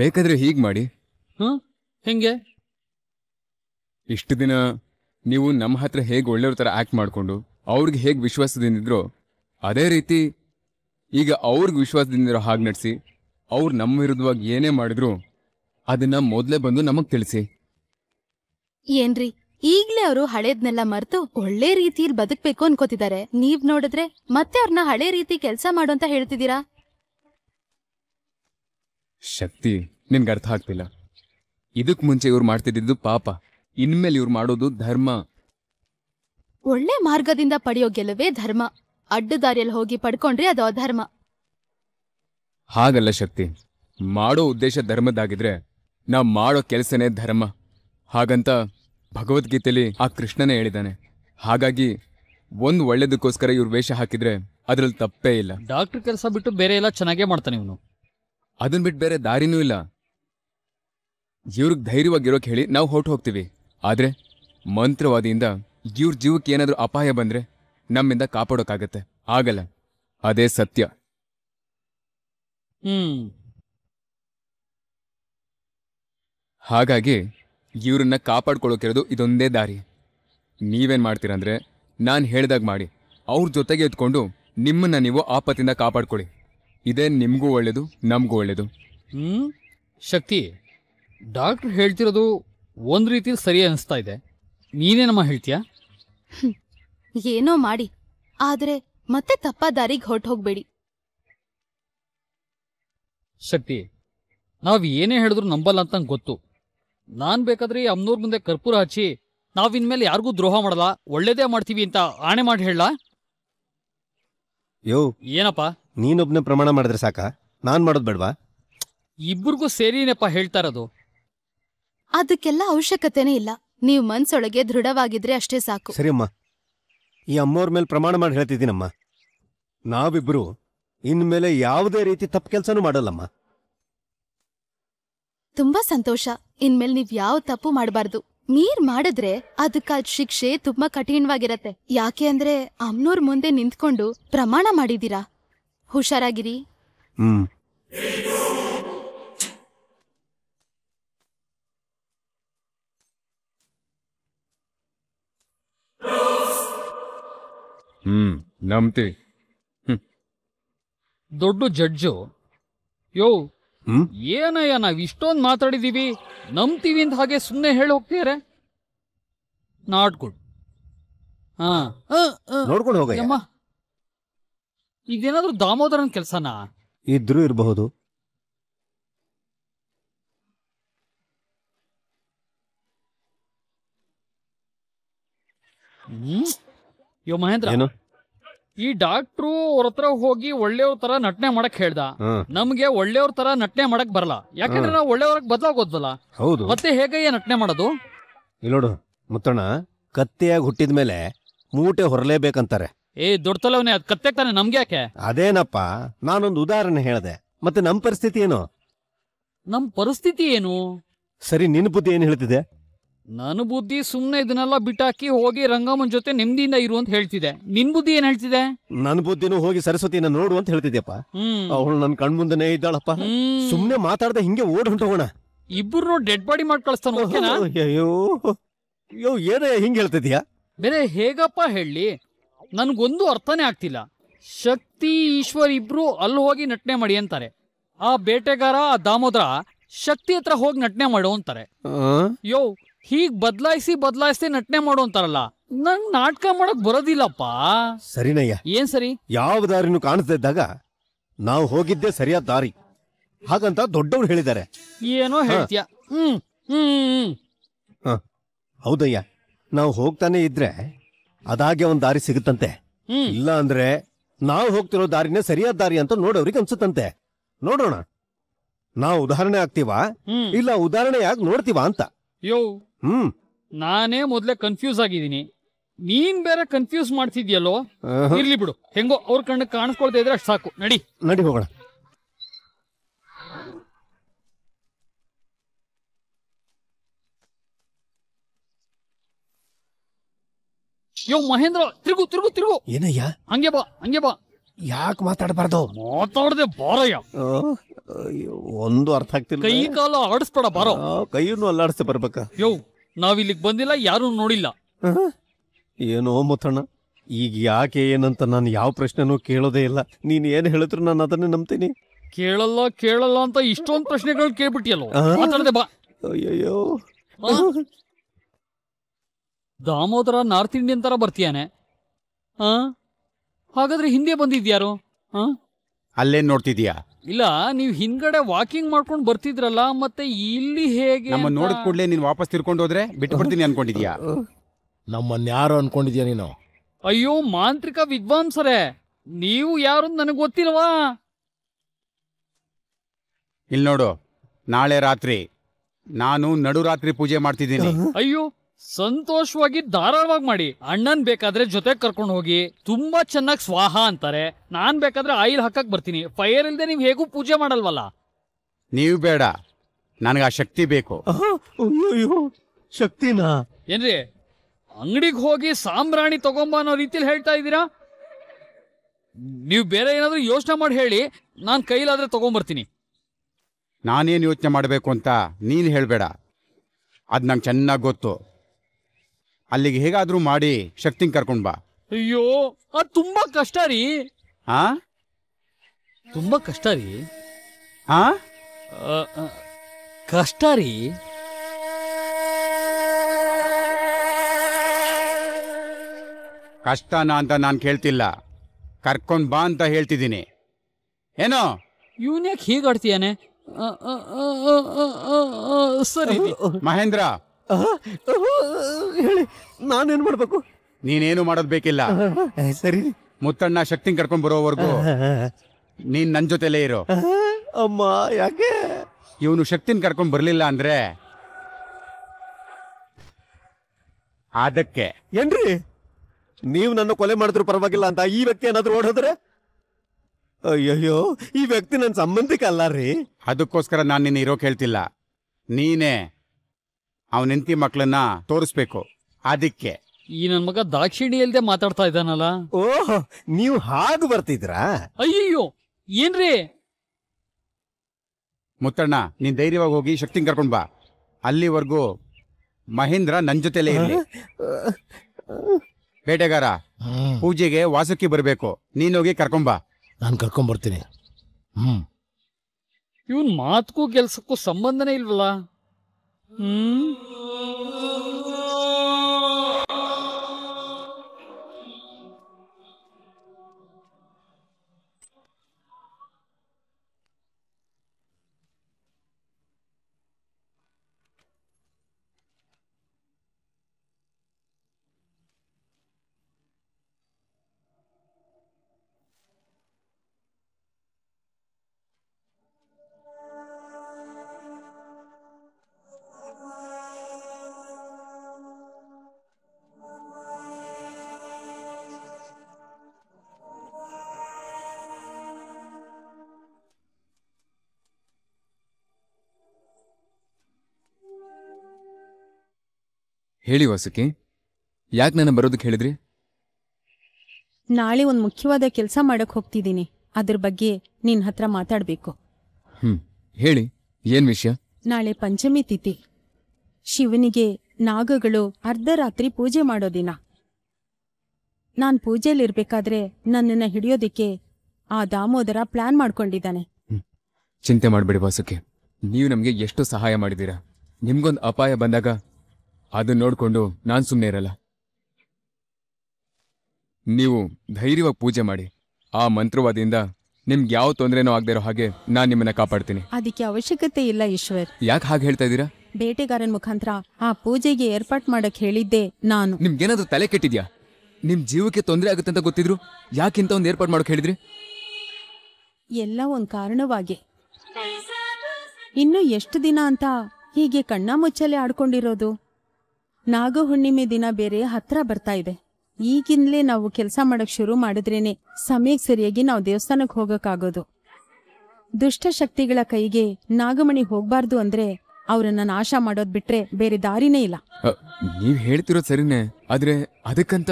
ಬೇಕಾದ್ರೆ ಹೀಗ್ ಮಾಡಿ ಹಾಂ ಹೆಂಗೆ ಇಷ್ಟು ದಿನ ನೀವು ನಮ್ಮ ಹತ್ರ ಹೇಗೆ ಒಳ್ಳೆಯವ್ರ ಥರ ಆ್ಯಕ್ಟ್ ಮಾಡಿಕೊಂಡು ಅವ್ರಿಗೆ ಹೇಗೆ ವಿಶ್ವಾಸದಿಂದಿದ್ರು ಅದೇ ರೀತಿ ಈಗ ಅವ್ರಿಗೆ ವಿಶ್ವಾಸದಿಂದಿರೋ ಹಾಗೆ ನಡೆಸಿ ಅವ್ರು ನಮ್ಮ ವಿರುದ್ಧವಾಗಿ ಏನೇ ಮಾಡಿದ್ರು ಅದನ್ನ ಮೊದಲೇ ಬಂದು ನಮಗೆ ತಿಳಿಸಿ ಏನ್ರಿ ಈಗ್ಲೇ ಅವರು ಹಳೇದ್ನೆಲ್ಲ ಮರೆತು ಒಳ್ಳೆ ರೀತಿಯಲ್ಲಿ ಬದುಕ್ಬೇಕು ಅನ್ಕೋತಿದ್ದಾರೆ ನೀವ್ ನೋಡಿದ್ರೆ ಮತ್ತೆ ಅವ್ರನ್ನ ಹಳೆ ರೀತಿ ಕೆಲಸ ಮಾಡು ಅಂತ ಹೇಳ್ತಿದ್ದೀರಾ ಶಕ್ತಿ ನಿನ್ಗೆ ಅರ್ಥ ಆಗ್ತಿಲ್ಲ ಇದಕ್ ಮುಂಚೆ ಇವ್ರು ಮಾಡ್ತಿದ್ದು ಪಾಪ ಇನ್ಮೇಲೆ ಇವ್ರು ಮಾಡೋದು ಧರ್ಮ ಒಳ್ಳೆ ಮಾರ್ಗದಿಂದ ಪಡೆಯೋ ಗೆಲುವೇ ಧರ್ಮ ಅಡ್ಡ ದಾರಿಯಲ್ಲಿ ಹೋಗಿ ಪಡ್ಕೊಂಡ್ರೆ ಅದು ಅಧರ್ಮ ಹಾಗಲ್ಲ ಶಕ್ತಿ ಮಾಡೋ ಉದ್ದೇಶ ಧರ್ಮದಾಗಿದ್ರೆ ನಾವು ಮಾಡೋ ಕೆಲಸನೇ ಧರ್ಮ ಹಾಗಂತ ಭಗವದ್ಗೀತೆಯಲ್ಲಿ ಆ ಕೃಷ್ಣನೇ ಹೇಳಿದಾನೆ ಹಾಗಾಗಿ ಒಂದು ಒಳ್ಳೇದಕ್ಕೋಸ್ಕರ ಇವ್ರು ವೇಷ ಹಾಕಿದ್ರೆ ಅದ್ರಲ್ಲಿ ತಪ್ಪೇ ಇಲ್ಲ ಡಾಕ್ಟರ್ ಕೆಲಸ ಬಿಟ್ಟು ಬೇರೆ ಎಲ್ಲ ಚೆನ್ನಾಗೇ ಮಾಡ್ತಾನೆ ಇವನು ಅದನ್ ಬಿಟ್ಟು ಬೇರೆ ದಾರಿನೂ ಇಲ್ಲ ಇವ್ರಿಗೆ ಧೈರ್ಯವಾಗಿರೋಕೆ ಹೇಳಿ ನಾವು ಹೊರಟು ಹೋಗ್ತೀವಿ ಆದರೆ ಮಂತ್ರವಾದಿಯಿಂದ ಇವ್ರ ಜೀವಕ್ಕೆ ಏನಾದರೂ ಅಪಾಯ ಬಂದರೆ ನಮ್ಮಿಂದ ಕಾಪಾಡೋಕ್ಕಾಗತ್ತೆ ಆಗಲ್ಲ ಅದೇ ಸತ್ಯ ಹಾಗಾಗಿ ಇವ್ರನ್ನ ಕಾಪಾಡ್ಕೊಳ್ಳೋಕಿರೋದು ಇದೊಂದೇ ದಾರಿ ನೀವೇನು ಮಾಡ್ತೀರಂದ್ರೆ ನಾನು ಹೇಳ್ದಾಗ ಮಾಡಿ ಅವ್ರ ಜೊತೆಗೆ ಎತ್ಕೊಂಡು ನಿಮ್ಮನ್ನ ನೀವು ಆಪತ್ತಿಂದ ಕಾಪಾಡ್ಕೊಳ್ಳಿ ಇದೇ ನಿಮಗೂ ಒಳ್ಳೇದು ನಮಗೂ ಒಳ್ಳೇದು ಹ್ಞೂ ಶಕ್ತಿ ಡಾಕ್ಟ್ರ್ ಹೇಳ್ತಿರೋದು ಒಂದು ರೀತಿ ಸರಿ ಅನಿಸ್ತಾ ಇದೆ ನೀನೇನಮ್ಮ ಹೇಳ್ತೀಯ ಹೇಳ್ತೀಯಾ ಏನೋ ಮಾಡಿ ಆದರೆ ಮತ್ತೆ ತಪ್ಪ ದಾರಿಗೆ ಹೊರಟು ಹೋಗ್ಬೇಡಿ ಶಕ್ತಿ ನಾವು ಏನೇ ಹೇಳಿದ್ರು ನಂಬಲ್ಲ ಅಂತ ಗೊತ್ತು ನಾನು ಬೇಕಾದ್ರೆ ಅಮ್ನೂರ್ ಮುಂದೆ ಕರ್ಪೂರ ಹಚ್ಚಿ ಇನ್ಮೇಲೆ ಯಾರಿಗೂ ದ್ರೋಹ ಮಾಡಲ್ಲ ಒಳ್ಳೇದೇ ಮಾಡ್ತೀವಿ ಅಂತ ಆಣೆ ಮಾಡಿ ಹೇಳ ಯೋ ಏನಪ್ಪ ನೀನೊಬ್ನೇ ಪ್ರಮಾಣ ಮಾಡಿದ್ರೆ ಸಾಕಾ ನಾನು ಮಾಡೋದು ಬೇಡವಾ ಇಬ್ಬರಿಗೂ ಸೇರಿನೇಪ್ಪ ಹೇಳ್ತಾರದು ಅದಕ್ಕೆಲ್ಲ ಅವಶ್ಯಕತೆನೇ ಇಲ್ಲ ನೀವು ಮನ್ಸೊಳಗೆ ದೃಢವಾಗಿದ್ರೆ ಅಷ್ಟೇ ಸಾಕು ಸರಿ ಅಮ್ಮ ಈ ಅಮ್ಮವ್ರ ಮೇಲೆ ಪ್ರಮಾಣ ಮಾಡಿ ಹೇಳ್ತಿದ್ದೀನಮ್ಮ ನಾವಿಬ್ರು ಇನ್ಮೇಲೆ ಯಾವುದೇ ರೀತಿ ತಪ್ಪು ಕೆಲಸನೂ ಮಾಡಲ್ಲಮ್ಮ ತುಂಬಾ ಸಂತೋಷ ಇನ್ಮೇಲೆ ನೀವ್ ಯಾವ ತಪ್ಪು ಮಾಡಬಾರ್ದು ನೀರ್ ಮಾಡಿದ್ರೆ ಅದಕ್ಕ ಶಿಕ್ಷೆ ತುಂಬಾ ಕಠಿಣವಾಗಿರತ್ತೆ ಯಾಕೆ ಅಂದ್ರೆ ಅಮ್ನೋರ್ ಮುಂದೆ ನಿಂತ್ಕೊಂಡು ಪ್ರಮಾಣ ಮಾಡಿದೀರಾ ಹುಷಾರಾಗಿರಿ ಹ್ಮ್ ಹ್ಮ್ ನಂಬ್ತೀವಿ ದೊಡ್ಡ ಜಡ್ಜು ಯೋ ಏನಯ್ಯ ನಾವ್ ಇಷ್ಟೊಂದು ಮಾತಾಡಿದೀವಿ ನಂಬ್ತೀವಿ ಅಂತ ಹಾಗೆ ಸುಮ್ಮನೆ ಹೇಳಿ ಹೋಗ್ತೀಯಾರೆ ನಾಟ್ಕೊಡ್ ಹಾ ನೋಡ್ಕೊಂಡು ಹೋಗಮ್ಮ ಇದೇನಾದ್ರೂ ದಾಮೋದರನ ಕೆಲಸನಾ ಇದ್ರೂ ಇರಬಹುದು ಯೋ ಮಹೇಂದ್ರ ಈ ಡಾಕ್ಟ್ರು ಅವ್ರ ಹತ್ರ ಹೋಗಿ ಒಳ್ಳೆಯವ್ರ ತರ ನಟನೆ ಮಾಡಕ್ ಹೇಳ್ದ ನಮ್ಗೆ ಒಳ್ಳೆಯವ್ರ ತರ ನಟನೆ ಮಾಡಕ್ ಬರಲ್ಲ ಯಾಕಂದ್ರೆ ನಾವು ಒಳ್ಳೆಯವ್ರಿಗೆ ಬದಲಾಗೋದಲ್ಲ ಹೌದು ಮತ್ತೆ ಹೇಗಯ್ಯ ನಟನೆ ಮಾಡೋದು ನೋಡು ಮುತ್ತಣ್ಣ ಕತ್ತೆಯಾಗಿ ಹುಟ್ಟಿದ ಮೇಲೆ ಮೂಟೆ ಹೊರಲೇಬೇಕಂತಾರೆ ಏ ದೊಡ್ತಲವನೇ ಅದ್ ಕತ್ತೆ ತಾನೆ ನಮ್ಗೆ ಯಾಕೆ ಅದೇನಪ್ಪ ನಾನೊಂದು ಉದಾಹರಣೆ ಹೇಳ್ದೆ ಮತ್ತೆ ನಮ್ ಪರಿಸ್ಥಿತಿ ಏನು ನಮ್ ಪರಿಸ್ಥಿತಿ ಏನು ಸರಿ ನಿನ್ ಬುದ್ಧಿ ಏನ್ ಹೇಳ್ತಿದೆ ನನ್ನ ಬುದ್ಧಿ ಸುಮ್ನೆ ಇದನ್ನೆಲ್ಲ ಬಿಟ್ಟಾಕಿ ಹೋಗಿ ರಂಗಮ್ಮನ ಜೊತೆ ನೆಮ್ಮದಿಯಿಂದ ಇರು ಅಂತ ಹೇಳ್ತಿದೆ ನಿನ್ ಬುದ್ಧಿ ಏನ್ ಹೇಳ್ತಿದೆ ನನ್ ಬುದ್ಧಿನೂ ಹೋಗಿ ಸರಸ್ವತಿಯನ್ನ ನೋಡು ಅಂತ ಹೇಳ್ತಿದ್ಯಪ್ಪ ಅವಳು ನನ್ ಕಣ್ಮುಂದನೆ ಇದ್ದಾಳಪ್ಪ ಸುಮ್ನೆ ಮಾತಾಡದೆ ಹಿಂಗೆ ಓಡ್ ಹೊಂಟೋಗೋಣ ಇಬ್ಬರು ಡೆಡ್ ಬಾಡಿ ಮಾಡಿ ಕಳಿಸ್ತಾನೆ ಅಯ್ಯೋ ಅಯ್ಯೋ ಏನೇ ಹಿಂಗ್ ಹೇಳ್ತಿದ್ಯಾ ಬೇರೆ ಹೇಗಪ್ಪ ಹೇಳಿ ನನಗೊಂದು ಅರ್ಥನೇ ಆಗ್ತಿಲ್ಲ ಶಕ್ತಿ ಈಶ್ವರ್ ಇಬ್ರು ಅಲ್ಲಿ ಹೋಗಿ ನಟನೆ ಮಾಡಿ ಅಂತಾರೆ ಆ ಬೇಟೆಗಾರ ಆ ದಾಮೋದರ ಶಕ್ತಿ ಹತ್ರ ಹೋಗಿ ನಟನೆ ಮಾಡು ಅಂತಾರೆ ಯೋ ಹೀಗ್ ಬದಲಾಯಿಸಿ ಬದಲಾಯಿಸಿ ನಟನೆ ಮಾಡು ಅಂತಾರಲ್ಲ ನಂಗ್ ನಾಟಕ ಮಾಡಕ್ ಬರೋದಿಲ್ಲಪ್ಪ ಸರಿನಯ್ಯ ಏನ್ ಸರಿ ಯಾವ ದಾರಿನೂ ಕಾಣಿಸ್ತಾ ಇದ್ದಾಗ ನಾವು ಹೋಗಿದ್ದೆ ಸರಿಯಾದ ದಾರಿ ಹಾಗಂತ ದೊಡ್ಡವ್ರು ಹೇಳಿದ್ದಾರೆ ಏನೋ ಹೇಳ್ತೀಯ ಹ್ಮ್ ಹ್ಮ್ ಹೌದಯ್ಯ ನಾವು ಹೋಗ್ತಾನೆ ಇದ್ರೆ ಅದಾಗೆ ಒಂದ್ ದಾರಿ ಸಿಗುತ್ತಂತೆ ಇಲ್ಲ ಅಂದ್ರೆ ನಾವು ಹೋಗ್ತಿರೋ ದಾರಿನೇ ಸರಿಯಾದ ದಾರಿ ಅಂತ ನೋಡೋರಿಗೆ ಅನ್ಸುತ್ತಂತೆ ನೋಡೋಣ ನಾವ್ ಉದಾಹರಣೆ ಆಗ್ತೀವಾ ಇಲ್ಲ ಆಗಿ ನೋಡ್ತೀವ ಅಂತ ಯೋ ಹ್ಮ್ ನಾನೇ ಮೊದ್ಲೇ ಕನ್ಫ್ಯೂಸ್ ಆಗಿದ್ದೀನಿ ನೀನ್ ಬೇರೆ ಕನ್ಫ್ಯೂಸ್ ಮಾಡ್ತಿದ್ಯಲ್ಲೋ ಇರ್ಲಿ ಬಿಡು ಹೆಂಗೋ ಅವ್ರ ಕಣ್ಣು ಕಾಣಿಸ್ಕೊಳ್ತಾ ಇದ್ರೆ ಅಷ್ಟು ಸಾಕು ನಡಿ ನಡಿ ಹೋಗೋಣ ಯೋ ಮಹೇಂದ್ರ ತಿರುಗು ತಿರುಗು ತಿರುಗು ಏನಯ್ಯ ಹಂಗೆ ಬಾ ಹಂಗೆ ಬಾ ಯಾಕೆ ಮಾತಾಡಬಾರ್ದು ಮಾತಾಡದೆ ಬಾರಯ್ಯ ಒಂದು ಅರ್ಥ ಆಗ್ತಿಲ್ಲ ಕೈ ಕಾಲ ಆಡಿಸ್ಬೇಡ ಬಾರೋ ಕೈಯನ್ನು ಅಲ್ಲಾಡಿಸ್ತೆ ಬರ್ಬೇಕ ಯೋ ಇಲ್ಲಿಗೆ ಬಂದಿಲ್ಲ ಯಾರು ನೋಡಿಲ್ಲ ಏನೋ ಮುತ್ತಣ್ಣ ಈಗ ಯಾಕೆ ಏನಂತ ನಾನು ಯಾವ ಪ್ರಶ್ನೆನೂ ಕೇಳೋದೇ ಇಲ್ಲ ನೀನ್ ಏನ್ ಹೇಳಿದ್ರು ನಾನು ಅದನ್ನೇ ನಂಬ್ತೀನಿ ಕೇಳಲ್ಲ ಕೇಳಲ್ಲ ಅಂತ ಇಷ್ಟೊಂದು ಪ್ರಶ್ನೆಗಳು ಕೇಳ್ಬಿಟ್ಟಿಯಲ್ಲ ಮಾತಾಡದೆ ಬಾ ಅಯ್ಯಯ್ಯೋ ದಾಮೋದರ ನಾರ್ತ್ ಇಂಡಿಯನ್ ತರ ಬರ್ತೀಯಾನೆ ಆ ಹಾಗಾದ್ರೆ ಹಿಂದೆ ಬಂದಿದ್ಯಾರು ಆ ಅಲ್ಲೇನ್ ನೋಡ್ತಿದ್ಯಾ ಇಲ್ಲ ನೀವು ಹಿಂದ್ಗಡೆ ವಾಕಿಂಗ್ ಮಾಡ್ಕೊಂಡು ಬರ್ತಿದ್ರಲ್ಲ ಮತ್ತೆ ಇಲ್ಲಿ ಹೇಗೆ ನಮ್ಮ ನೋಡಿದ ಕೂಡಲೇ ನೀನ್ ವಾಪಸ್ ತಿರ್ಕೊಂಡು ಹೋದ್ರೆ ಬಿಟ್ಟು ಬರ್ತೀನಿ ಅನ್ಕೊಂಡಿದ್ಯಾ ನಮ್ಮನ್ನ ಯಾರು ಅನ್ಕೊಂಡಿದ್ಯಾ ನೀನು ಅಯ್ಯೋ ಮಾಂತ್ರಿಕ ವಿದ್ವಾಂಸರೇ ನೀವು ಯಾರು ನನಗೆ ಗೊತ್ತಿಲ್ವಾ ಇಲ್ಲಿ ನೋಡು ನಾಳೆ ರಾತ್ರಿ ನಾನು ನಡುರಾತ್ರಿ ಪೂಜೆ ಮಾಡ್ತಿದ್ದೀನಿ ಅಯ್ಯೋ ಸಂತೋಷವಾಗಿ ಧಾರಾಳವಾಗಿ ಮಾಡಿ ಅಣ್ಣನ್ ಬೇಕಾದ್ರೆ ಜೊತೆ ಕರ್ಕೊಂಡು ಹೋಗಿ ತುಂಬಾ ಚೆನ್ನಾಗಿ ಸ್ವಾಹ ಅಂತಾರೆ ನಾನ್ ಬೇಕಾದ್ರೆ ಆಯಿಲ್ ಹಾಕಕ್ ಬರ್ತೀನಿ ಫೈರ್ ಇಲ್ದೆ ನೀವ್ ಹೇಗೂ ಪೂಜೆ ಮಾಡಲ್ವಲ್ಲ ನೀವು ಬೇಡ ನನಗೆ ಆ ಶಕ್ತಿ ಬೇಕು ಶಕ್ತಿನ ಏನ್ರಿ ಅಂಗಡಿಗೆ ಹೋಗಿ ಸಾಂಬ್ರಾಣಿ ತಗೊಂಬ ಅನ್ನೋ ರೀತಿಲಿ ಹೇಳ್ತಾ ಇದ್ದೀರಾ ನೀವು ಬೇರೆ ಏನಾದ್ರೂ ಯೋಚನೆ ಮಾಡಿ ಹೇಳಿ ನಾನು ಕೈಲಾದ್ರೆ ತಗೊಂಬರ್ತೀನಿ ನಾನೇನು ಯೋಚನೆ ಮಾಡಬೇಕು ಅಂತ ನೀನು ಹೇಳಬೇಡ ಅದು ನಂಗೆ ಚೆನ್ನಾಗಿ ಗೊತ್ತು ಅಲ್ಲಿಗೆ ಹೇಗಾದ್ರೂ ಮಾಡಿ ಶಕ್ತಿ ಕರ್ಕೊಂಡ್ ಬಾ ಅಯ್ಯೋ ಅದ್ ತುಂಬಾ ಕಷ್ಟ ರೀ ಹಾ ತುಂಬಾ ಕಷ್ಟ ರೀ ಹಾ ಕಷ್ಟ ರೀ ಕಷ್ಟನಾ ಅಂತ ನಾನು ಕೇಳ್ತಿಲ್ಲ ಕರ್ಕೊಂಡ್ ಬಾ ಅಂತ ಹೇಳ್ತಿದ್ದೀನಿ ಏನೋ ಇವನ್ ಹೀಗಾಡ್ತೀಯಾನೆ ಸರಿ ಮಹೇಂದ್ರ ಹೇಳಿ ನಾನೇನ್ ಮಾಡ್ಬೇಕು ನೀನೇನು ಮಾಡೋದ್ ಬೇಕಿಲ್ಲ ಸರಿ ಮುತ್ತಣ್ಣ ಶಕ್ತಿನ ಕರ್ಕೊಂಡ್ ಬರೋವರೆಗೂ ನೀನ್ ನನ್ ಜೊತೆಲೇ ಇರೋ ಅಮ್ಮ ಯಾಕೆ ಇವನು ಶಕ್ತಿನ ಕರ್ಕೊಂಡ್ ಬರ್ಲಿಲ್ಲ ಅಂದ್ರೆ ಅದಕ್ಕೆ ಏನ್ರಿ ನೀವು ನನ್ನ ಕೊಲೆ ಮಾಡಿದ್ರು ಪರವಾಗಿಲ್ಲ ಅಂತ ಈ ವ್ಯಕ್ತಿ ಏನಾದ್ರು ಓಡೋದ್ರೆ ಅಯ್ಯಯ್ಯೋ ಈ ವ್ಯಕ್ತಿ ನನ್ನ ಸಂಬಂಧಿಕ ಅಲ್ಲ ರೀ ಅದಕ್ಕೋಸ್ಕರ ನಾನು ನಿನ್ನ ಇರೋಕ್ ಹೇಳ್ತಿಲ್ಲ ನೀನೇ ಅವನ ಹೆಂಡತಿ ಮಕ್ಕಳನ್ನ ತೋರಿಸ್ಬೇಕು ಅದಕ್ಕೆ ಈ ನನ್ ಮಗ ದಾಕ್ಷಿಣಿ ಇಲ್ದೆ ಮಾತಾಡ್ತಾ ಇದ್ದಾನಲ್ಲ ಓಹ್ ನೀವು ಹಾಗೆ ಬರ್ತಿದ್ರಾ ಅಯ್ಯಯ್ಯೋ ಏನ್ರಿ ಮುತ್ತಣ್ಣ ನೀನ್ ಧೈರ್ಯವಾಗಿ ಹೋಗಿ ಶಕ್ತಿ ಕರ್ಕೊಂಡ್ ಬಾ ಅಲ್ಲಿವರೆಗೂ ಮಹೇಂದ್ರ ನನ್ ಜೊತೆಲೇ ಬೇಟೆಗಾರ ಪೂಜೆಗೆ ವಾಸುಕಿ ಬರಬೇಕು ನೀನೋಗಿ ಕರ್ಕೊಂಬಾ ನಾನು ಕರ್ಕೊಂಡ್ ಬರ್ತೀನಿ ಹ್ಮ್ ಇವನ್ ಮಾತಕ್ಕೂ ಕೆಲ್ಸಕ್ಕೂ ಸಂಬಂಧನೇ ಇಲ್ವಲ್ಲ 嗯。ಹೇಳಿ ವಾಸುಕಿ ಯಾಕೆ ನಾನು ಬರೋದಕ್ಕೆ ಹೇಳಿದ್ರಿ ನಾಳೆ ಒಂದು ಮುಖ್ಯವಾದ ಕೆಲಸ ಮಾಡಕ್ಕೆ ಹೋಗ್ತಿದ್ದೀನಿ ಅದ್ರ ಬಗ್ಗೆ ನಿನ್ನ ಹತ್ರ ಮಾತಾಡಬೇಕು ಹ್ಮ್ ಹೇಳಿ ಏನ್ ವಿಷಯ ನಾಳೆ ಪಂಚಮಿ ತಿಥಿ ಶಿವನಿಗೆ ನಾಗಗಳು ಅರ್ಧ ರಾತ್ರಿ ಪೂಜೆ ಮಾಡೋ ದಿನ ನಾನು ಪೂಜೆಯಲ್ಲಿರ್ಬೇಕಾದ್ರೆ ನನ್ನನ್ನು ಹಿಡಿಯೋದಿಕ್ಕೆ ಆ ದಾಮೋದರ ಪ್ಲಾನ್ ಮಾಡ್ಕೊಂಡಿದ್ದಾನೆ ಚಿಂತೆ ಮಾಡಬೇಡಿ ವಾಸುಕಿ ನೀವು ನಮಗೆ ಎಷ್ಟು ಸಹಾಯ ಮಾಡಿದ್ದೀರಾ ನಿಮ್ಗೊಂದು ಅಪಾಯ ಬಂದಾಗ ಅದನ್ನ ನೋಡ್ಕೊಂಡು ನಾನು ಸುಮ್ಮನೆ ಇರಲ್ಲ ನೀವು ಧೈರ್ಯವಾಗಿ ಪೂಜೆ ಮಾಡಿ ಆ ಮಂತ್ರವಾದಿಂದ ನಿಮ್ಗೆ ಯಾವ ತೊಂದ್ರೆನೂ ಆಗದೆ ಇರೋ ಹಾಗೆ ನಾನು ನಿಮ್ಮನ್ನ ಕಾಪಾಡ್ತೀನಿ ಅದಕ್ಕೆ ಅವಶ್ಯಕತೆ ಇಲ್ಲ ಈಶ್ವರ್ ಯಾಕೆ ಹಾಗೆ ಹೇಳ್ತಾ ಇದ್ದೀರಾ ಬೇಟೆಗಾರನ ಮುಖಾಂತರ ಆ ಪೂಜೆಗೆ ಏರ್ಪಾಟ್ ಮಾಡಕ್ ಹೇಳಿದ್ದೆ ನಾನು ನಿಮ್ಗೇನಾದ್ರೂ ತಲೆ ಕೆಟ್ಟಿದ್ಯಾ ನಿಮ್ ಜೀವಕ್ಕೆ ತೊಂದರೆ ಆಗುತ್ತೆ ಅಂತ ಗೊತ್ತಿದ್ರು ಯಾಕಿಂತ ಒಂದು ಏರ್ಪಾಟ್ ಮಾಡೋಕೆ ಹೇಳಿದ್ರಿ ಎಲ್ಲ ಒಂದ್ ಕಾರಣವಾಗಿ ಇನ್ನು ಎಷ್ಟು ದಿನ ಅಂತ ಹೀಗೆ ಕಣ್ಣ ಮುಚ್ಚಲೆ ಆಡ್ಕೊಂಡಿರೋದು ನಾಗ ಹುಣ್ಣಿಮೆ ದಿನ ಬೇರೆ ಹತ್ರ ಬರ್ತಾ ಇದೆ ಈಗಿಂದಲೇ ನಾವು ಕೆಲಸ ಮಾಡಕ್ ಶುರು ಮಾಡಿದ್ರೇನೆ ಸಮಯಕ್ಕೆ ಸರಿಯಾಗಿ ನಾವು ದೇವಸ್ಥಾನಕ್ಕೆ ಹೋಗಕ್ಕಾಗೋದು ದುಷ್ಟಶಕ್ತಿಗಳ ಕೈಗೆ ನಾಗಮಣಿ ಹೋಗ್ಬಾರ್ದು ಅಂದ್ರೆ ಅವರನ್ನ ನಾಶ ಮಾಡೋದ್ ಬಿಟ್ರೆ ಬೇರೆ ದಾರಿನೇ ಇಲ್ಲ ನೀವ್ ಹೇಳ್ತಿರೋ ಸರಿನೇ ಆದ್ರೆ ಅದಕ್ಕಂತ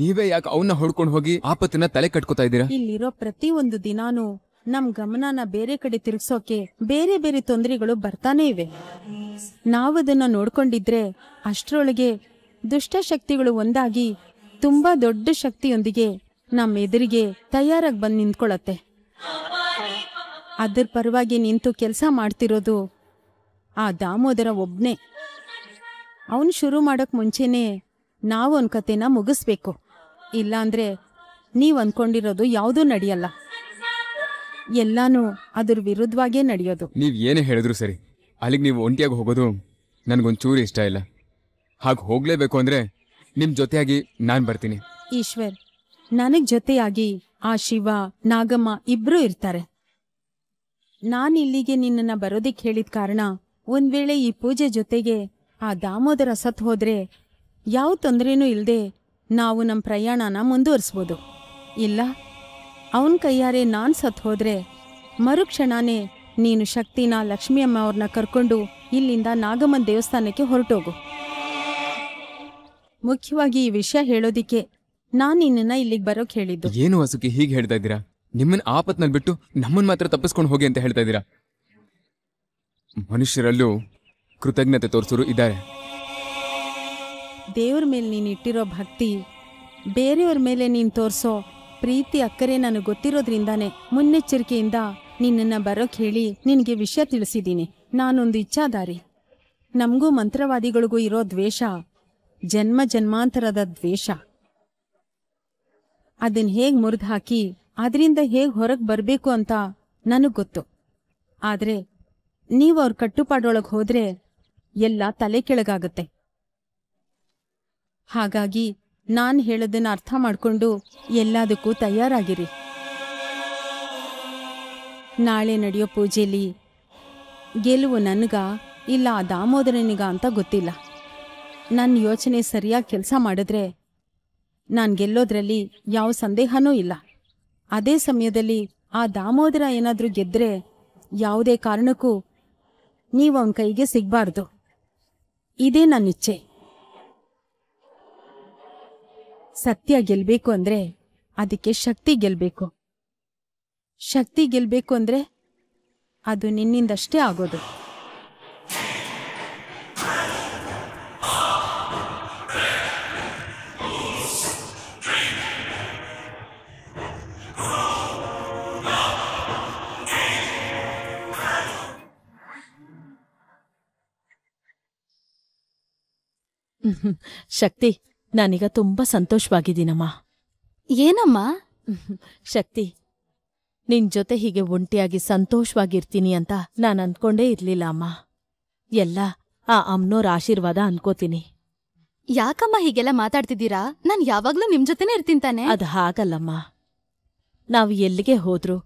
ನೀವೇ ಯಾಕೆ ಅವನ್ನ ಹೊಡ್ಕೊಂಡು ಹೋಗಿ ಆಪತ್ತನ್ನ ತಲೆ ಕಟ್ಕೋತಾ ಇದೀರ ಇಲ್ಲಿರೋ ಪ್ರತಿ ಒಂದು ದಿನಾನು ನಮ್ ಗಮನನ ಬೇರೆ ಕಡೆ ತಿರುಗಿಸೋಕೆ ಬೇರೆ ಬೇರೆ ತೊಂದರೆಗಳು ಬರ್ತಾನೆ ಇವೆ ನಾವದನ್ನ ನೋಡ್ಕೊಂಡಿದ್ರೆ ಅಷ್ಟರೊಳಗೆ ದುಷ್ಟಶಕ್ತಿಗಳು ಒಂದಾಗಿ ತುಂಬಾ ದೊಡ್ಡ ಶಕ್ತಿಯೊಂದಿಗೆ ನಮ್ಮ ಎದುರಿಗೆ ತಯಾರಾಗಿ ಬಂದು ನಿಂತ್ಕೊಳ್ಳತ್ತೆ ಅದ್ರ ಪರವಾಗಿ ನಿಂತು ಕೆಲಸ ಮಾಡ್ತಿರೋದು ಆ ದಾಮೋದರ ಒಬ್ನೇ ಅವನು ಶುರು ಮಾಡೋಕೆ ಮುಂಚೆನೆ ನಾವು ಒಂದು ಕತೆನ ಮುಗಿಸ್ಬೇಕು ಇಲ್ಲಾಂದ್ರೆ ನೀವು ಅಂದ್ಕೊಂಡಿರೋದು ಯಾವುದೂ ನಡೆಯಲ್ಲ ಎಲ್ಲಾನು ಅದ್ರ ವಿರುದ್ಧವಾಗೇ ನಡೆಯೋದು ನೀವು ಏನೇ ಹೇಳಿದ್ರು ಸರಿ ಅಲ್ಲಿಗೆ ನೀವು ಒಂಟಿಯಾಗಿ ಹೋಗೋದು ನನಗೊಂಚೂರು ಇಷ್ಟ ಇಲ್ಲ ಹಾಗ ಹೋಗ್ಲೇಬೇಕು ಅಂದ್ರೆ ನಿಮ್ಮ ಜೊತೆಯಾಗಿ ನಾನು ಬರ್ತೀನಿ ಈಶ್ವರ್ ನನಗೆ ಜೊತೆಯಾಗಿ ಆ ಶಿವ ನಾಗಮ್ಮ ಇಬ್ರು ಇರ್ತಾರೆ ನಾನು ಇಲ್ಲಿಗೆ ನಿನ್ನನ್ನು ಬರೋದಿಕ್ಕೆ ಹೇಳಿದ ಕಾರಣ ಒಂದ್ ವೇಳೆ ಈ ಪೂಜೆ ಜೊತೆಗೆ ಆ ದಾಮೋದರ ಸತ್ ಹೋದ್ರೆ ಯಾವ ತೊಂದರೆನೂ ಇಲ್ಲದೆ ನಾವು ನಮ್ಮ ಪ್ರಯಾಣನ ಮುಂದುವರಿಸ್ಬೋದು ಇಲ್ಲ ಅವನ ಕೈಯಾರೆ ನಾನು ಸತ್ತು ಹೋದರೆ ಮರುಕ್ಷಣನೇ ನೀನು ಶಕ್ತಿನ ಲಕ್ಷ್ಮಿಯಮ್ಮ ಅವ್ರನ್ನ ಕರ್ಕೊಂಡು ಇಲ್ಲಿಂದ ನಾಗಮ್ಮನ ದೇವಸ್ಥಾನಕ್ಕೆ ಹೊರಟೋಗು ಮುಖ್ಯವಾಗಿ ಈ ವಿಷಯ ಹೇಳೋದಿಕ್ಕೆ ನಾನು ನಿನ್ನ ಇಲ್ಲಿಗೆ ಬರೋಕ್ ಹೇಳಿದ್ದು ಏನು ಹಸುಕಿ ಹೀಗೆ ಹೇಳ್ತಾ ಇದ್ದೀರಾ ನಿಮ್ಮನ್ನ ಆಪತ್ನಲ್ಲಿ ಬಿಟ್ಟು ನಮ್ಮನ್ನ ಮಾತ್ರ ತಪ್ಪಿಸ್ಕೊಂಡು ಹೋಗಿ ಅಂತ ಹೇಳ್ತಾ ಇದ್ದೀರಾ ಮನುಷ್ಯರಲ್ಲೂ ಕೃತಜ್ಞತೆ ತೋರಿಸೋರು ಇದ್ದಾರೆ ದೇವ್ರ ಮೇಲೆ ನೀನು ಇಟ್ಟಿರೋ ಭಕ್ತಿ ಬೇರೆಯವ್ರ ಮೇಲೆ ನೀನು ತೋರಿಸೋ ಪ್ರೀತಿ ಅಕ್ಕರೆ ನಾನು ಗೊತ್ತಿರೋದ್ರಿಂದಾನೆ ಮುನ್ನೆಚ್ಚರಿಕೆಯಿಂದ ನಿನ್ನನ್ನು ಬರೋಕ್ ಹೇಳಿ ನಿನಗೆ ವಿಷಯ ತಿಳಿಸಿದ್ದೀನಿ ನಾನೊಂದು ಇಚ್ಛಾದಾರಿ ನಮಗೂ ಮಂತ್ರವಾದಿಗಳಿಗೂ ಇರೋ ದ್ವೇಷ ಜನ್ಮ ಜನ್ಮಾಂತರದ ದ್ವೇಷ ಅದನ್ನ ಹೇಗೆ ಮುರಿದು ಹಾಕಿ ಅದರಿಂದ ಹೇಗೆ ಹೊರಗೆ ಬರಬೇಕು ಅಂತ ನನಗೆ ಗೊತ್ತು ಆದ್ರೆ ನೀವು ಅವ್ರ ಕಟ್ಟುಪಾಡೊಳಗೆ ಹೋದ್ರೆ ಎಲ್ಲ ತಲೆ ಕೆಳಗಾಗುತ್ತೆ ಹಾಗಾಗಿ ನಾನು ಹೇಳೋದನ್ನು ಅರ್ಥ ಮಾಡಿಕೊಂಡು ಎಲ್ಲದಕ್ಕೂ ತಯಾರಾಗಿರಿ ನಾಳೆ ನಡೆಯೋ ಪೂಜೆಯಲ್ಲಿ ಗೆಲುವು ನನಗ ಇಲ್ಲ ದಾಮೋದರನಿಗ ಅಂತ ಗೊತ್ತಿಲ್ಲ ನನ್ನ ಯೋಚನೆ ಸರಿಯಾಗಿ ಕೆಲಸ ಮಾಡಿದ್ರೆ ನಾನು ಗೆಲ್ಲೋದ್ರಲ್ಲಿ ಯಾವ ಸಂದೇಹನೂ ಇಲ್ಲ ಅದೇ ಸಮಯದಲ್ಲಿ ಆ ದಾಮೋದರ ಏನಾದರೂ ಗೆದ್ದರೆ ಯಾವುದೇ ಕಾರಣಕ್ಕೂ ನೀವು ಅವನ ಕೈಗೆ ಸಿಗಬಾರ್ದು ಇದೇ ನನ್ನ ಇಚ್ಛೆ ಸತ್ಯ ಗೆಲ್ಬೇಕು ಅಂದ್ರೆ ಅದಕ್ಕೆ ಶಕ್ತಿ ಗೆಲ್ಬೇಕು ಶಕ್ತಿ ಗೆಲ್ಬೇಕು ಅಂದ್ರೆ ಅದು ನಿನ್ನಿಂದಷ್ಟೇ ಆಗೋದು ಶಕ್ತಿ ನಾನೀಗ ತುಂಬಾ ಸಂತೋಷವಾಗಿದ್ದೀನಮ್ಮ ಏನಮ್ಮ ಶಕ್ತಿ ನಿನ್ ಜೊತೆ ಹೀಗೆ ಒಂಟಿಯಾಗಿ ಸಂತೋಷವಾಗಿರ್ತೀನಿ ಅಂತ ನಾನು ಅನ್ಕೊಂಡೇ ಇರ್ಲಿಲ್ಲ ಅಮ್ಮ ಎಲ್ಲ ಆ ಅಮ್ನೋರ್ ಆಶೀರ್ವಾದ ಅನ್ಕೋತೀನಿ ಯಾಕಮ್ಮ ಹೀಗೆಲ್ಲ ಮಾತಾಡ್ತಿದ್ದೀರಾ ನಾನು ಯಾವಾಗ್ಲೂ ನಿಮ್ ಜೊತೆನೇ ಇರ್ತೀನಿ ತಾನೆ ಅದು ಹಾಗಲ್ಲಮ್ಮ ನಾವು ಎಲ್ಲಿಗೆ ಹೋದ್ರೂ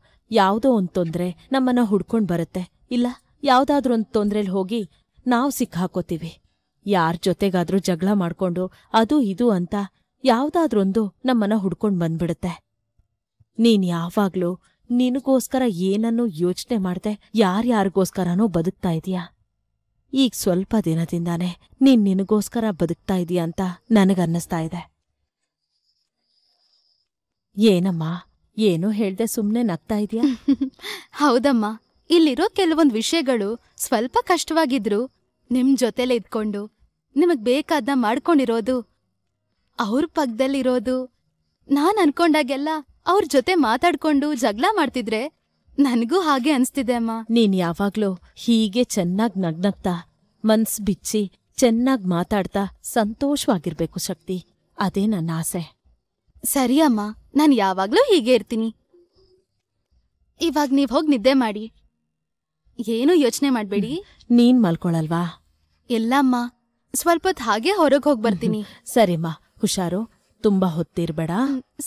ಯಾವುದೋ ಒಂದು ತೊಂದರೆ ನಮ್ಮನ್ನ ಹುಡ್ಕೊಂಡ್ ಬರುತ್ತೆ ಇಲ್ಲ ಒಂದು ತೊಂದ್ರೆಲ್ ಹೋಗಿ ನಾವು ಸಿಕ್ಕಾಕೋತೀವಿ ಯಾರ್ ಜೊತೆಗಾದ್ರೂ ಜಗಳ ಮಾಡ್ಕೊಂಡು ಅದು ಇದು ಅಂತ ಯಾವ್ದಾದ್ರೊಂದು ನಮ್ಮನ್ನ ಹುಡ್ಕೊಂಡ್ ಬಂದ್ಬಿಡುತ್ತೆ ನೀನ್ ಯಾವಾಗ್ಲೂ ನಿನಗೋಸ್ಕರ ಏನನ್ನೂ ಯೋಚನೆ ಮಾಡ್ದೆ ಯಾರ್ಯಾರಿಗೋಸ್ಕರನೂ ಬದುಕ್ತಾ ಇದೀಯಾ ಈಗ ಸ್ವಲ್ಪ ದಿನದಿಂದಾನೆ ನೀನ್ ನಿನಗೋಸ್ಕರ ಬದುಕ್ತಾ ಇದೀಯ ಅಂತ ನನಗನ್ನಿಸ್ತಾ ಇದೆ ಏನಮ್ಮ ಏನೂ ಹೇಳ್ದೆ ಸುಮ್ನೆ ನಗ್ತಾ ಇದೀಯ ಹೌದಮ್ಮ ಇಲ್ಲಿರೋ ಕೆಲವೊಂದು ವಿಷಯಗಳು ಸ್ವಲ್ಪ ಕಷ್ಟವಾಗಿದ್ರು ನಿಮ್ ಜೊತೆಲೆ ಇದ್ಕೊಂಡು ನಿಮಗ್ ಬೇಕಾದ ಮಾಡ್ಕೊಂಡಿರೋದು ಅವ್ರ ಪಕ್ಕದಲ್ಲಿರೋದು ನಾನ್ ಅನ್ಕೊಂಡಾಗೆಲ್ಲ ಅವ್ರ ಜೊತೆ ಮಾತಾಡ್ಕೊಂಡು ಜಗಳ ಮಾಡ್ತಿದ್ರೆ ನನಗೂ ಹಾಗೆ ಅನ್ಸ್ತಿದೆ ಅಮ್ಮ ನೀನ್ ಯಾವಾಗ್ಲೂ ಹೀಗೆ ಚೆನ್ನಾಗ್ ನಗ್ನಗ್ತಾ ಮನ್ಸ್ ಬಿಚ್ಚಿ ಚೆನ್ನಾಗ್ ಮಾತಾಡ್ತಾ ಸಂತೋಷವಾಗಿರ್ಬೇಕು ಶಕ್ತಿ ಅದೇ ನನ್ನ ಆಸೆ ಸರಿ ಅಮ್ಮ ನಾನು ಯಾವಾಗ್ಲೂ ಹೀಗೆ ಇರ್ತೀನಿ ಇವಾಗ ನೀವ್ ಹೋಗಿ ನಿದ್ದೆ ಮಾಡಿ ಏನು ಯೋಚನೆ ಮಾಡ್ಬೇಡಿ ನೀನ್ ಮಲ್ಕೊಳಲ್ವಾ ಎಲ್ಲಮ್ಮ ಸ್ವಲ್ಪತ್ ಹಾಗೆ ಹೊರಗೆ ಹೋಗಿ ಬರ್ತೀನಿ ಸರಿಮಾ ಹುಷಾರು ತುಂಬಾ ಹೊತ್ತಿರ್ಬೇಡ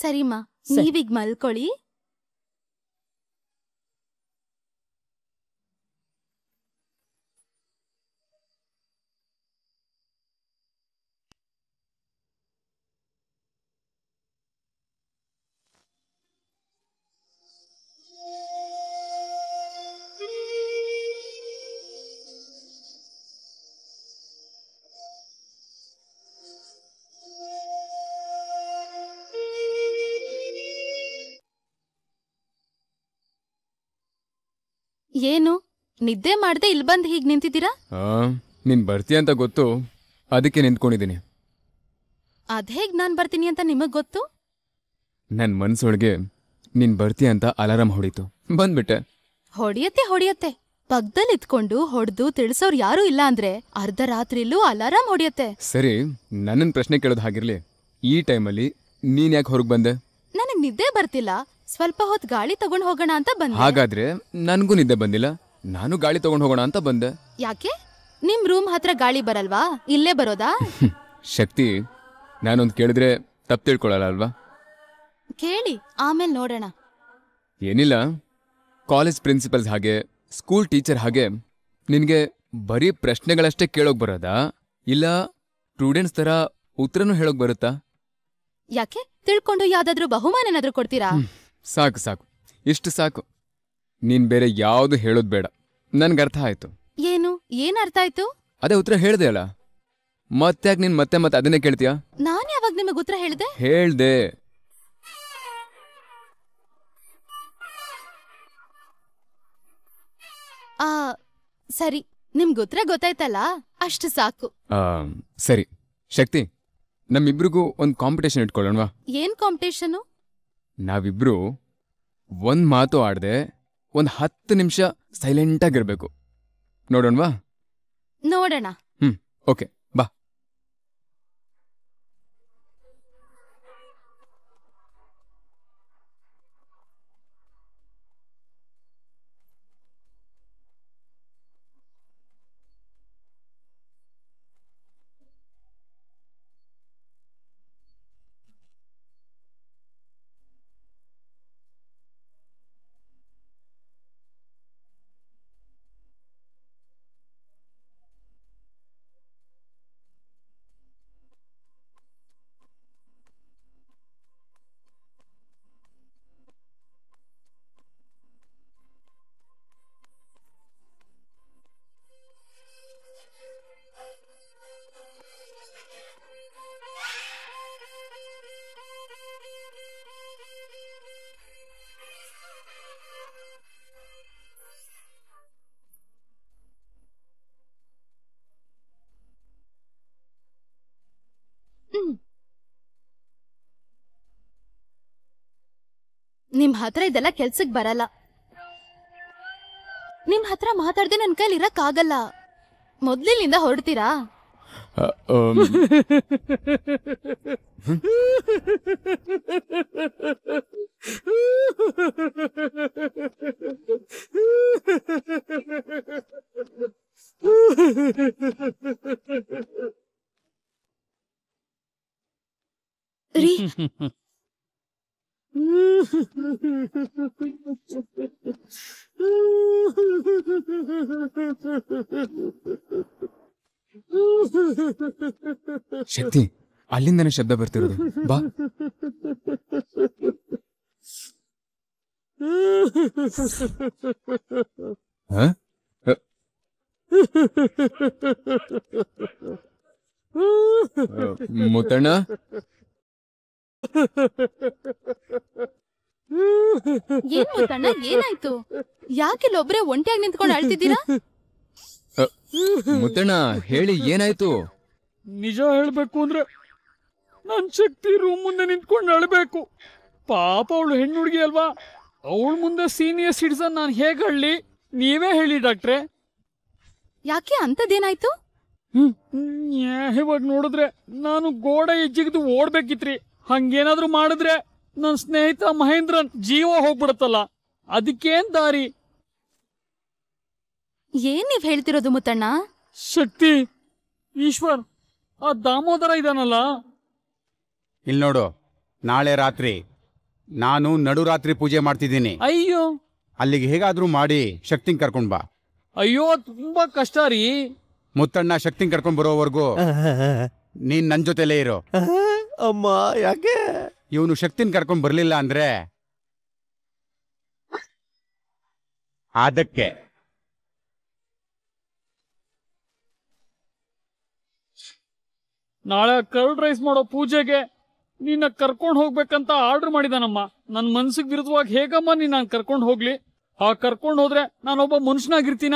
ಸರಿಮಾ ನೀವೀಗ ಮಲ್ಕೊಳ್ಳಿ ಏನು ನಿದ್ದೆ ಮಾಡದೆ ಇಲ್ಲಿ ಬಂದು ಹೀಗೆ ನಿಂತಿದ್ದೀರಾ ನಿನ್ ಬರ್ತೀಯ ಅಂತ ಗೊತ್ತು ಅದಕ್ಕೆ ನಿಂತ್ಕೊಂಡಿದ್ದೀನಿ ಅದ್ಹೇಗ್ ನಾನು ಬರ್ತೀನಿ ಅಂತ ನಿಮಗ್ ಗೊತ್ತು ನನ್ನ ಮನ್ಸೊಳಗೆ ನಿನ್ ಬರ್ತೀಯ ಅಂತ ಅಲಾರಾಮ್ ಹೊಡಿತು ಬಂದ್ಬಿಟ್ಟೆ ಹೊಡಿಯತ್ತೆ ಹೊಡಿಯತ್ತೆ ಪಕ್ದಲ್ಲಿ ಇದ್ಕೊಂಡು ಹೊಡೆದು ತಿಳಿಸೋರ್ ಯಾರೂ ಇಲ್ಲ ಅಂದ್ರೆ ಅರ್ಧ ರಾತ್ರಿಲೂ ಅಲಾರಾಮ್ ಹೊಡಿಯತ್ತೆ ಸರಿ ನನ್ನ ಪ್ರಶ್ನೆ ಕೇಳೋದು ಹಾಗಿರ್ಲಿ ಈ ಟೈಮಲ್ಲಿ ನೀನ್ ಯಾಕೆ ಹೊರಗೆ ಬಂದೆ ನನಗ್ ನಿದ್ದೆ ಬರ್ತಿಲ್ಲ ಸ್ವಲ್ಪ ಹೊತ್ತು ಗಾಳಿ ತಗೊಂಡು ಹೋಗೋಣ ಅಂತ ಬಂದೆ ಹಾಗಾದ್ರೆ ನನಗೂ ನಿದ್ದೆ ಬಂದಿಲ್ಲ ನಾನು ಗಾಳಿ ತಗೊಂಡು ಹೋಗೋಣ ಅಂತ ಬಂದೆ ಯಾಕೆ ನಿಮ್ ರೂಮ್ ಹತ್ರ ಗಾಳಿ ಬರಲ್ವಾ ಇಲ್ಲೇ ಬರೋದಾ ಶಕ್ತಿ ನಾನೊಂದು ಕೇಳಿದ್ರೆ ತಪ್ಪು ತಿಳ್ಕೊಳ್ಳಲ್ಲ ಅಲ್ವಾ ಕೇಳಿ ಆಮೇಲೆ ನೋಡೋಣ ಏನಿಲ್ಲ ಕಾಲೇಜ್ ಪ್ರಿನ್ಸಿಪಲ್ಸ್ ಹಾಗೆ ಸ್ಕೂಲ್ ಟೀಚರ್ ಹಾಗೆ ನಿನಗೆ ಬರೀ ಪ್ರಶ್ನೆಗಳಷ್ಟೇ ಕೇಳೋಕ್ ಬರೋದಾ ಇಲ್ಲ ಸ್ಟೂಡೆಂಟ್ಸ್ ತರ ಉತ್ತರನೂ ಹೇಳೋಕ್ ಬರುತ್ತಾ ಯಾಕೆ ತಿಳ್ಕೊಂಡು ಯಾವ್ದಾದ್ರು ಬಹುಮಾನ ಏನಾದ್ರು ಕೊಡ್ತೀರಾ ಸಾಕು ಸಾಕು ಇಷ್ಟು ಸಾಕು ನೀನ್ ಬೇರೆ ಯಾವುದು ಹೇಳೋದು ಬೇಡ ನನ್ಗೆ ಅರ್ಥ ಆಯ್ತು ಏನು ಏನ್ ಅರ್ಥ ಆಯ್ತು ಅದೇ ಉತ್ತರ ಹೇಳ್ದೆ ಅಲ್ಲ ಮತ್ತೆ ನೀನ್ ಮತ್ತೆ ಮತ್ತೆ ಅದನ್ನೇ ಕೇಳ್ತೀಯಾ ನಾನ್ ಯಾವಾಗ ನಿಮಗೆ ಉತ್ತರ ಹೇಳಿದೆ ಹೇಳ್ದೆ ಆ ಸರಿ ನಿಮ್ಗೆ ಉತ್ತರ ಗೊತ್ತಾಯ್ತಲ್ಲ ಅಷ್ಟು ಸಾಕು ಆ, ಸರಿ ಶಕ್ತಿ ನಮ್ಮಿಬ್ರಿಗೂ ಒಂದು ಕಾಂಪಿಟೇಷನ್ ಇಟ್ಕೊಳ್ಳೋಣವಾ ಏನ್ ಕಾಂಪಿಟೇಷನ್ ನಾವಿಬ್ರೂ ಒಂದ್ ಮಾತು ಆಡದೆ ಒಂದ್ ಹತ್ತು ನಿಮಿಷ ಸೈಲೆಂಟಾಗಿರ್ಬೇಕು ನೋಡೋಣವಾ ನೋಡೋಣ ಹ್ಮ್ ಓಕೆ ನಿಮ್ ಹತ್ರ ಇದೆಲ್ಲ ಕೆಲ್ಸಕ್ ಬರಲ್ಲ ನಿಮ್ ಹತ್ರ ಮಾತಾಡ್ದೆ ನನ್ ಕೈಲಿ ಇರಕ್ಕಾಗಲ್ಲ ಮೊದ್ಲಿನಿಂದ ಹೊರಡ್ತೀರಾ ರೀ ಶಕ್ತಿ ಅಲ್ಲಿಂದನೇ ಶಬ್ದ ಬರ್ತಿರೋದು ಬಾ ಮುತಣ್ಣ ಏನಾಯ್ತು ಯಾಕೆ ಒಬ್ರೆ ಒಂಟಿಯಾಗಿ ನಿಂತ್ಕೊಂಡು ಅಳ್ತಿದ್ದೀರಾ ಮುತ್ತಣ್ಣ ಹೇಳಿ ಏನಾಯ್ತು ನಿಜ ಹೇಳ್ಬೇಕು ಅಂದ್ರೆ ನನ್ ಶಕ್ತಿ ರೂಮ್ ಮುಂದೆ ನಿಂತ್ಕೊಂಡು ಅಳ್ಬೇಕು ಪಾಪ ಅವಳು ಹುಡುಗಿ ಅಲ್ವಾ ಅವಳ ಮುಂದೆ ಸೀನಿಯರ್ ಸಿಟಿಸನ್ ನಾನು ಹೇಗೆ ಅಳ್ಳಿ ನೀವೇ ಹೇಳಿ ಡಾಕ್ಟ್ರೆ ಯಾಕೆ ಅಂತದೇನಾಯ್ತು ಇವಾಗ ನೋಡಿದ್ರೆ ನಾನು ಗೋಡೆ ಹೆಜ್ಜೆಗೆದು ಓಡ್ಬೇಕಿತ್ರಿ ಹಂಗೇನಾದ್ರೂ ಮಾಡಿದ್ರೆ ನನ್ನ ಸ್ನೇಹಿತ ಮಹೇಂದ್ರನ್ ಜೀವ ಹೋಗ್ಬಿಡತ್ತಲ್ಲ ಅದಕ್ಕೇನ್ ದಾರಿ ಏನ್ ನೀವ್ ಹೇಳ್ತಿರೋದು ಮುತ್ತಣ್ಣ ಶಕ್ತಿ ಈಶ್ವರ್ ಆ ದಾಮೋದರ ಇದಾನಲ್ಲ ಇಲ್ಲಿ ನೋಡು ನಾಳೆ ರಾತ್ರಿ ನಾನು ನಡುರಾತ್ರಿ ಪೂಜೆ ಮಾಡ್ತಿದ್ದೀನಿ ಅಯ್ಯೋ ಅಲ್ಲಿಗೆ ಹೇಗಾದ್ರೂ ಮಾಡಿ ಶಕ್ತಿನ್ ಕರ್ಕೊಂಡ್ ಬಾ ಅಯ್ಯೋ ತುಂಬಾ ಕಷ್ಟ ರೀ ಮುತ್ತಣ್ಣ ಶಕ್ತಿನ್ ಕರ್ಕೊಂಡ್ ಬರೋವರೆಗೂ ನೀನ್ ನನ್ ಜೊತೆಲೇ ಇರೋ ಅಮ್ಮ ಯಾಕೆ ಇವನು ಶಕ್ತಿನ ಕರ್ಕೊಂಡ್ ಬರಲಿಲ್ಲ ಅಂದ್ರೆ ಅದಕ್ಕೆ ನಾಳೆ ಕರ್ಡ್ ರೈಸ್ ಮಾಡೋ ಪೂಜೆಗೆ ನಿನ್ನ ಕರ್ಕೊಂಡ್ ಹೋಗ್ಬೇಕಂತ ಆರ್ಡರ್ ಮಾಡಿದನಮ್ಮ ನನ್ನ ಮನ್ಸಿಗೆ ವಿರುದ್ಧವಾಗಿ ಹೇಗಮ್ಮ ನೀನ್ ನಾನು ಕರ್ಕೊಂಡು ಹೋಗ್ಲಿ ಆ ಕರ್ಕೊಂಡ್ ಹೋದ್ರೆ ನಾನೊಬ್ಬ ಮನುಷ್ಯನಾಗಿರ್ತೀನ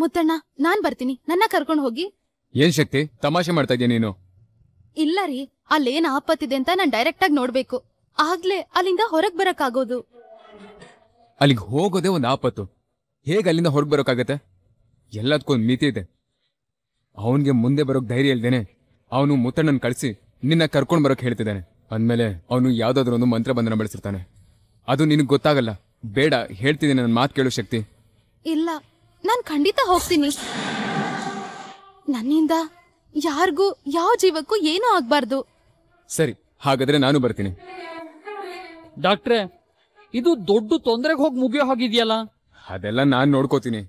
ಮುತ್ತಣ್ಣ ನಾನ್ ಬರ್ತೀನಿ ನನ್ನ ಕರ್ಕೊಂಡು ಹೋಗಿ ಏನ್ ಶಕ್ತಿ ತಮಾಷೆ ಮಾಡ್ತಾ ಇದೀಯ ನೀನು ಇಲ್ಲ ರೀ ಅಲ್ಲೇನ್ ಆಪತ್ತಿದೆ ಅಂತ ನಾನ್ ಡೈರೆಕ್ಟ್ ಆಗಿ ನೋಡ್ಬೇಕು ಆಗ್ಲೇ ಅಲ್ಲಿಂದ ಹೊರಗ್ ಆಗೋದು ಅಲ್ಲಿಗೆ ಹೋಗೋದೇ ಒಂದು ಆಪತ್ತು ಹೇಗೆ ಅಲ್ಲಿಂದ ಹೊರಗೆ ಬರೋಕ್ಕಾಗತ್ತೆ ಎಲ್ಲದಕ್ಕೊಂದು ಮಿತಿ ಇದೆ ಅವನಿಗೆ ಮುಂದೆ ಬರೋಕ್ ಧೈರ್ಯ ಇಲ್ದೇನೆ ಅವನು ಮುತ್ತಣ್ಣನ ಕಳಿಸಿ ನಿನ್ನ ಕರ್ಕೊಂಡು ಬರೋಕ್ ಹೇಳ್ತಿದ್ದಾನೆ ಅಂದಮೇಲೆ ಅವನು ಯಾವುದಾದ್ರೂ ಒಂದು ಮಂತ್ರ ಬಂಧನ ಬೆಳೆಸಿರ್ತಾನೆ ಅದು ನಿನಗೆ ಗೊತ್ತಾಗಲ್ಲ ಬೇಡ ಹೇಳ್ತಿದ್ದೀನಿ ನನ್ನ ಮಾತು ಕೇಳೋ ಶಕ್ತಿ ಇಲ್ಲ ನಾನ್ ಖಂಡಿತ ಹೋಗ್ತೀನಿ ನನ್ನಿಂದ ಯಾರಿಗೂ ಯಾವ ಜೀವಕ್ಕೂ ಏನೂ ಆಗ್ಬಾರ್ದು ಸರಿ ಹಾಗಾದ್ರೆ ನಾನು ಬರ್ತೀನಿ ಡಾಕ್ಟ್ರೆ ಇದು ದೊಡ್ಡ ತೊಂದರೆಗೆ ಹೋಗಿ ಮುಗಿಯೋ ಹಾಗಿದೆಯಲ್ಲ ಅದೆಲ್ಲ ನಾನು ನೋಡ್ಕೋತೀನಿ